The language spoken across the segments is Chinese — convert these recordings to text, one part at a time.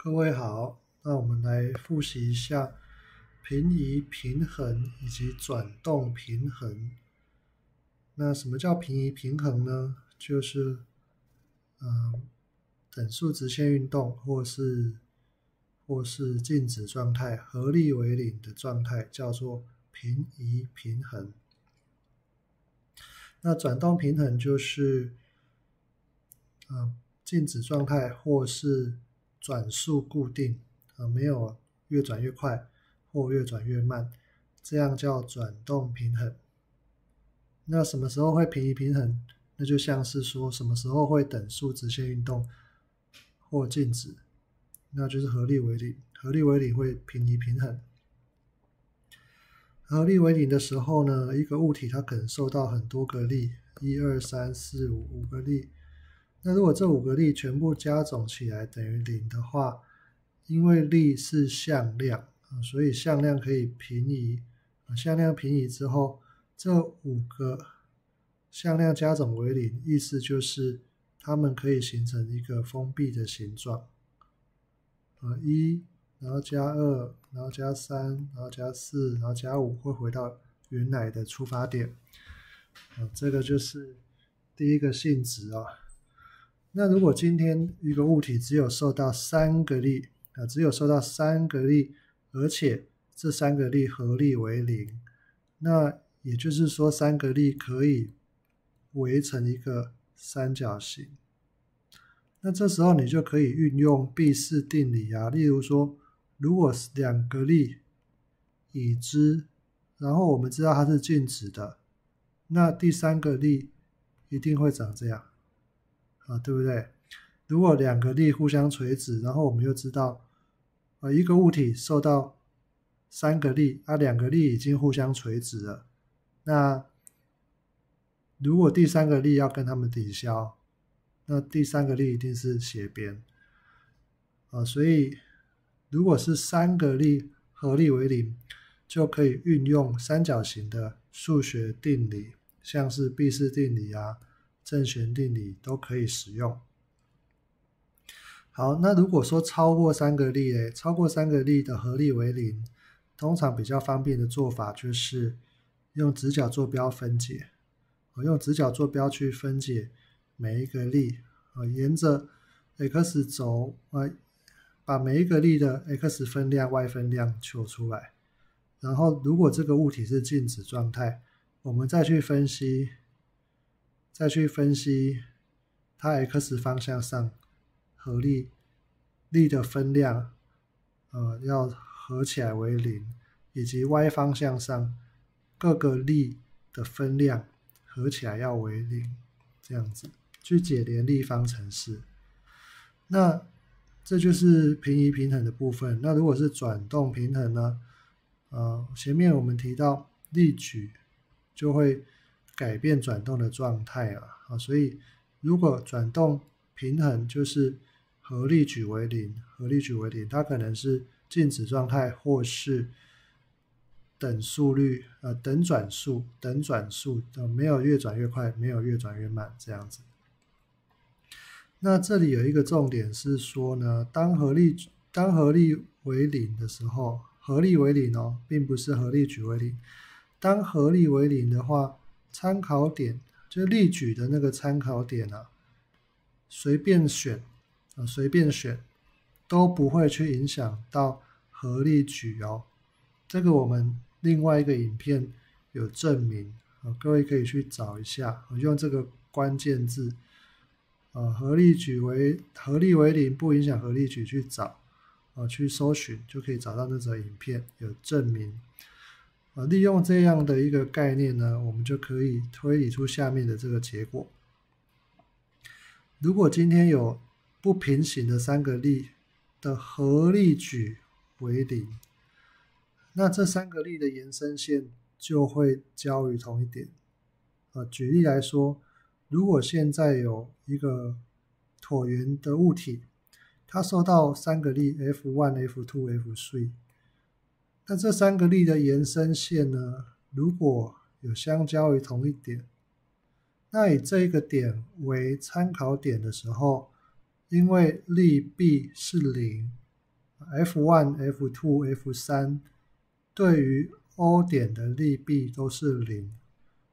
各位好，那我们来复习一下平移平衡以及转动平衡。那什么叫平移平衡呢？就是，嗯，等速直线运动，或是或是静止状态，合力为零的状态，叫做平移平衡。那转动平衡就是，嗯，静止状态，或是。转速固定，呃，没有越转越快或越转越慢，这样叫转动平衡。那什么时候会平移平衡？那就像是说什么时候会等速直线运动或静止，那就是合力为零。合力为零会平移平衡。合力为零的时候呢，一个物体它可能受到很多个力，一二三四五五个力。那如果这五个力全部加总起来等于零的话，因为力是向量啊，所以向量可以平移啊。向量平移之后，这五个向量加总为零，意思就是它们可以形成一个封闭的形状。呃，一，然后加二，然后加三，然后加四，然后加五，会回到原来的出发点。啊，这个就是第一个性质啊。那如果今天一个物体只有受到三个力啊，只有受到三个力，而且这三个力合力为零，那也就是说三个力可以围成一个三角形。那这时候你就可以运用毕氏定理啊。例如说，如果是两个力已知，然后我们知道它是静止的，那第三个力一定会长这样。啊，对不对？如果两个力互相垂直，然后我们又知道，呃，一个物体受到三个力，啊，两个力已经互相垂直了。那如果第三个力要跟它们抵消，那第三个力一定是斜边。啊，所以如果是三个力合力为零，就可以运用三角形的数学定理，像是毕氏定理啊。正弦定理都可以使用。好，那如果说超过三个力诶，超过三个力的合力为零，通常比较方便的做法就是用直角坐标分解。我用直角坐标去分解每一个力，啊，沿着 x 轴啊，把每一个力的 x 分量、y 分量求出来。然后，如果这个物体是静止状态，我们再去分析。再去分析它 x 方向上合力力的分量，呃，要合起来为零，以及 y 方向上各个力的分量合起来要为零，这样子去解联立方程式。那这就是平移平衡的部分。那如果是转动平衡呢？呃，前面我们提到力矩就会。改变转动的状态啊，啊，所以如果转动平衡，就是合力矩为零，合力矩为零，它可能是静止状态，或是等速率，呃，等转速，等转速，没有越转越快，没有越转越慢这样子。那这里有一个重点是说呢，当合力当合力为零的时候，合力为零哦，并不是合力矩为零，当合力为零的话。参考点就例举的那个参考点啊，随便选啊，随便选都不会去影响到合力矩哦。这个我们另外一个影片有证明啊，各位可以去找一下，用这个关键字啊，合力矩为合力为零，不影响合力矩去找啊，去搜寻就可以找到那则影片有证明。啊，利用这样的一个概念呢，我们就可以推理出下面的这个结果。如果今天有不平行的三个力的合力矩为零，那这三个力的延伸线就会交于同一点。啊，举例来说，如果现在有一个椭圆的物体，它受到三个力 F one、F two、F three。那这三个力的延伸线呢？如果有相交于同一点，那以这一个点为参考点的时候，因为力臂是零，F one、F two、F three 对于 O 点的力臂都是零，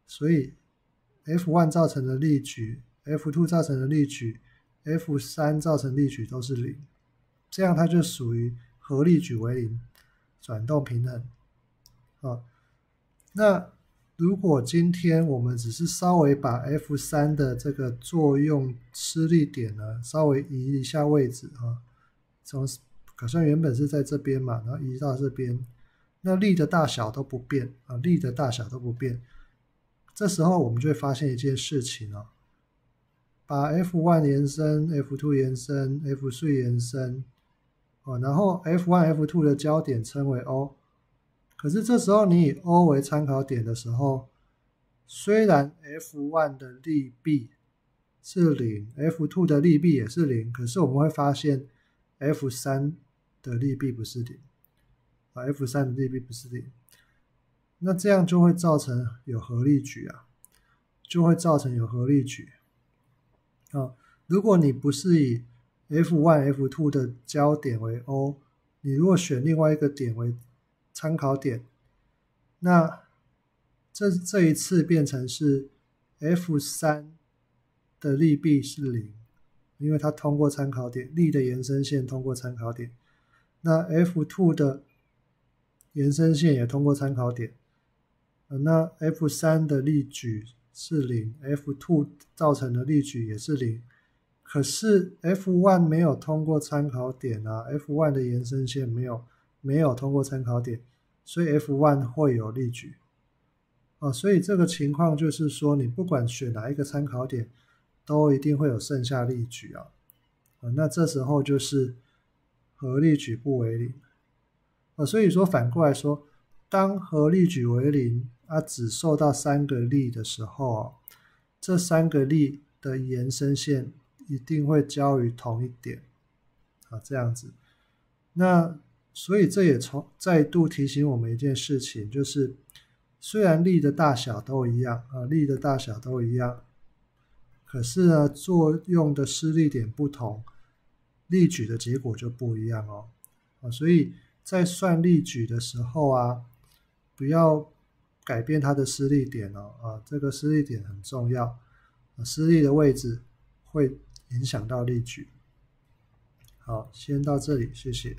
所以 F one 造成的力矩、F two 造成的力矩、F 三造成力矩都是零，这样它就属于合力矩为零。转动平衡，好。那如果今天我们只是稍微把 F 三的这个作用施力点呢，稍微移一下位置啊，从，可算原本是在这边嘛，然后移到这边，那力的大小都不变啊，力的大小都不变。这时候我们就会发现一件事情哦，把 F 万延伸，F two 延伸，F three 延伸。哦，然后 F 1 F two 的交点称为 O，可是这时候你以 O 为参考点的时候，虽然 F 1的力臂是零，F two 的力臂也是零，可是我们会发现 F 三的力臂不是零啊，F 三的力臂不是零，那这样就会造成有合力矩啊，就会造成有合力矩。啊，如果你不是以 F one、F two 的交点为 O，你如果选另外一个点为参考点，那这这一次变成是 F 三的力臂是零，因为它通过参考点，力的延伸线通过参考点，那 F two 的延伸线也通过参考点，那 F 三的力矩是零，F two 造成的力矩也是零。可是 F one 没有通过参考点啊，F one 的延伸线没有没有通过参考点，所以 F one 会有力矩啊，所以这个情况就是说，你不管选哪一个参考点，都一定会有剩下力矩啊啊，那这时候就是合力矩不为零啊，所以说反过来说，当合力矩为零，它只受到三个力的时候啊，这三个力的延伸线。一定会交于同一点，啊，这样子，那所以这也从再度提醒我们一件事情，就是虽然力的大小都一样，啊，力的大小都一样，可是呢，作用的施力点不同，力矩的结果就不一样哦，啊，所以在算力矩的时候啊，不要改变它的施力点哦，啊，这个施力点很重要，施力的位置会。影响到例举。好，先到这里，谢谢。